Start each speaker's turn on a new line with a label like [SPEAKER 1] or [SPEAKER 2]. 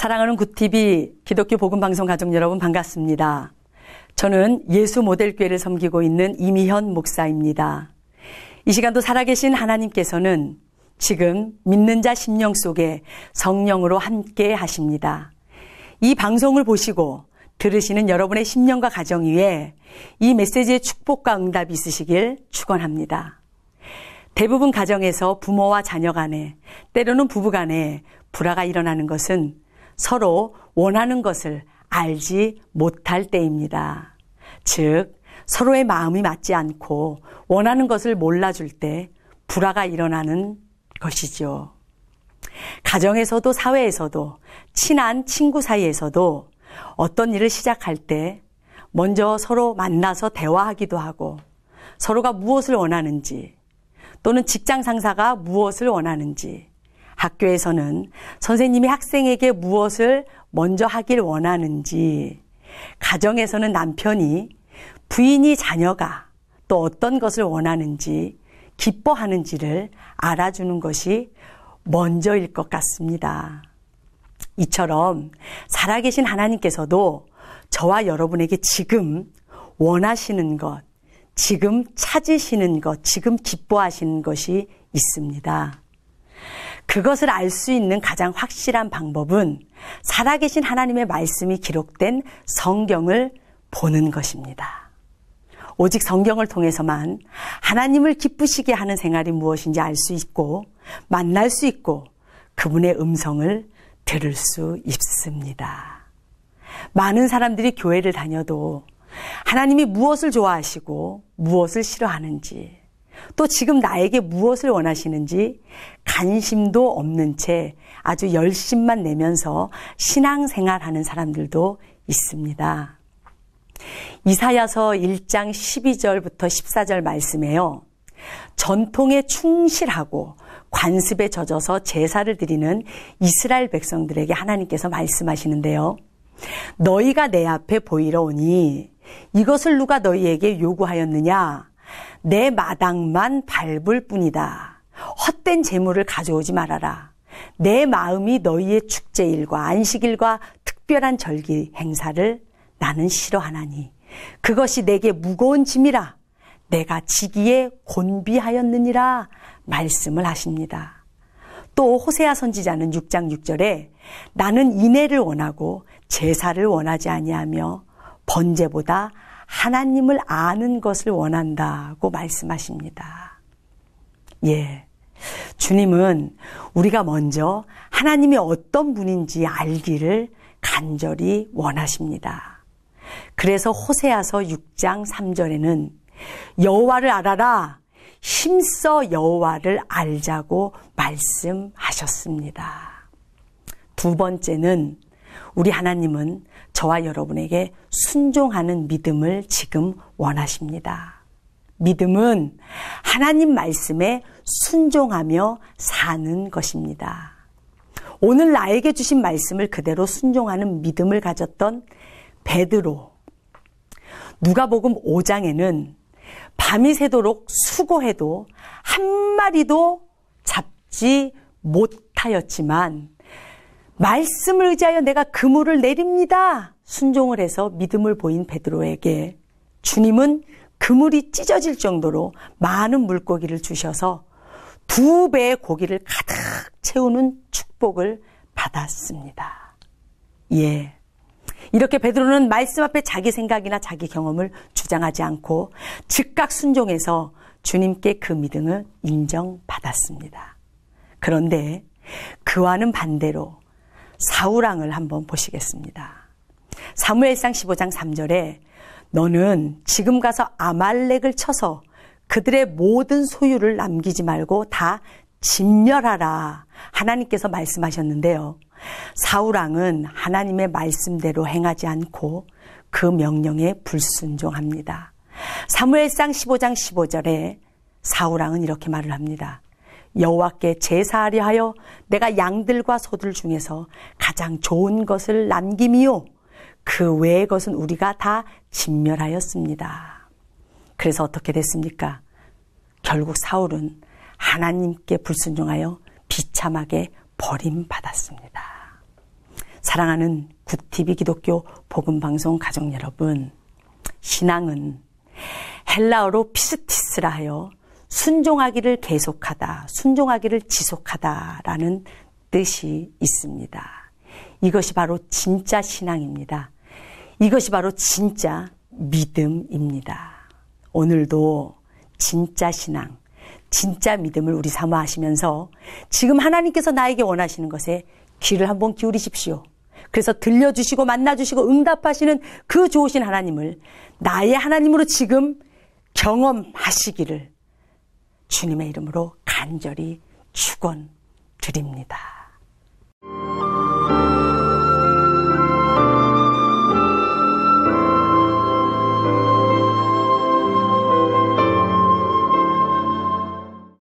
[SPEAKER 1] 사랑하는 구티비 기독교 복음방송 가족 여러분 반갑습니다. 저는 예수 모델교회를 섬기고 있는 이미현 목사입니다. 이 시간도 살아계신 하나님께서는 지금 믿는 자 심령 속에 성령으로 함께 하십니다. 이 방송을 보시고 들으시는 여러분의 심령과 가정 위에 이 메시지의 축복과 응답이 있으시길 축원합니다. 대부분 가정에서 부모와 자녀 간에 때로는 부부 간에 불화가 일어나는 것은 서로 원하는 것을 알지 못할 때입니다. 즉, 서로의 마음이 맞지 않고 원하는 것을 몰라줄 때 불화가 일어나는 것이죠. 가정에서도 사회에서도 친한 친구 사이에서도 어떤 일을 시작할 때 먼저 서로 만나서 대화하기도 하고 서로가 무엇을 원하는지 또는 직장 상사가 무엇을 원하는지 학교에서는 선생님이 학생에게 무엇을 먼저 하길 원하는지, 가정에서는 남편이, 부인이 자녀가 또 어떤 것을 원하는지, 기뻐하는지를 알아주는 것이 먼저일 것 같습니다. 이처럼 살아계신 하나님께서도 저와 여러분에게 지금 원하시는 것, 지금 찾으시는 것, 지금 기뻐하시는 것이 있습니다. 그것을 알 수 있는 가장 확실한 방법은 살아계신 하나님의 말씀이 기록된 성경을 보는 것입니다. 오직 성경을 통해서만 하나님을 기쁘시게 하는 생활이 무엇인지 알 수 있고 만날 수 있고 그분의 음성을 들을 수 있습니다. 많은 사람들이 교회를 다녀도 하나님이 무엇을 좋아하시고 무엇을 싫어하는지 또 지금 나에게 무엇을 원하시는지 관심도 없는 채 아주 열심만 내면서 신앙생활 하는 사람들도 있습니다. 이사야서 1장 12절부터 14절 말씀에요. 전통에 충실하고 관습에 젖어서 제사를 드리는 이스라엘 백성들에게 하나님께서 말씀하시는데요. 너희가 내 앞에 보이러 오니 이것을 누가 너희에게 요구하였느냐? 내 마당만 밟을 뿐이다. 헛된 재물을 가져오지 말아라. 내 마음이 너희의 축제일과 안식일과 특별한 절기 행사를 나는 싫어하나니 그것이 내게 무거운 짐이라 내가 지기에 곤비하였느니라 말씀을 하십니다. 또 호세아 선지자는 6장 6절에 나는 인애를 원하고 제사를 원하지 아니하며 번제보다 하나님을 아는 것을 원한다고 말씀하십니다. 예. 주님은 우리가 먼저 하나님이 어떤 분인지 알기를 간절히 원하십니다. 그래서 호세아서 6장 3절에는 여호와를 알아라 힘써 여호와를 알자고 말씀하셨습니다. 두 번째는 우리 하나님은 저와 여러분에게 순종하는 믿음을 지금 원하십니다. 믿음은 하나님 말씀에 순종하며 사는 것입니다. 오늘 나에게 주신 말씀을 그대로 순종하는 믿음을 가졌던 베드로. 누가복음 5장에는 밤이 새도록 수고해도 한 마리도 잡지 못하였지만 말씀을 의지하여 내가 그물을 내립니다. 순종을 해서 믿음을 보인 베드로에게 주님은 그물이 찢어질 정도로 많은 물고기를 주셔서 두 배의 고기를 가득 채우는 축복을 받았습니다. 예. 이렇게 베드로는 말씀 앞에 자기 생각이나 자기 경험을 주장하지 않고 즉각 순종해서 주님께 그 믿음을 인정받았습니다. 그런데 그와는 반대로 사우랑을 한번 보시겠습니다. 사무엘상 15장 3절에 너는 지금 가서 아말렉을 쳐서 그들의 모든 소유를 남기지 말고 다 진멸하라. 하나님께서 말씀하셨는데요. 사우랑은 하나님의 말씀대로 행하지 않고 그 명령에 불순종합니다. 사무엘상 15장 15절에 사우랑은 이렇게 말을 합니다. 여호와께 제사하려 하여 내가 양들과 소들 중에서 가장 좋은 것을 남김이요 그 외의 것은 우리가 다 진멸하였습니다. 그래서 어떻게 됐습니까? 결국 사울은 하나님께 불순종하여 비참하게 버림받았습니다. 사랑하는 구티비 기독교 복음방송 가족 여러분, 신앙은 헬라어로 피스티스라 하여 순종하기를 계속하다, 순종하기를 지속하다라는 뜻이 있습니다. 이것이 바로 진짜 신앙입니다. 이것이 바로 진짜 믿음입니다. 오늘도 진짜 신앙, 진짜 믿음을 우리 사모하시면서 지금 하나님께서 나에게 원하시는 것에 귀를 한번 기울이십시오. 그래서 들려주시고 만나주시고 응답하시는 그 좋으신 하나님을 나의 하나님으로 지금 경험하시기를 주님의 이름으로 간절히 축원드립니다.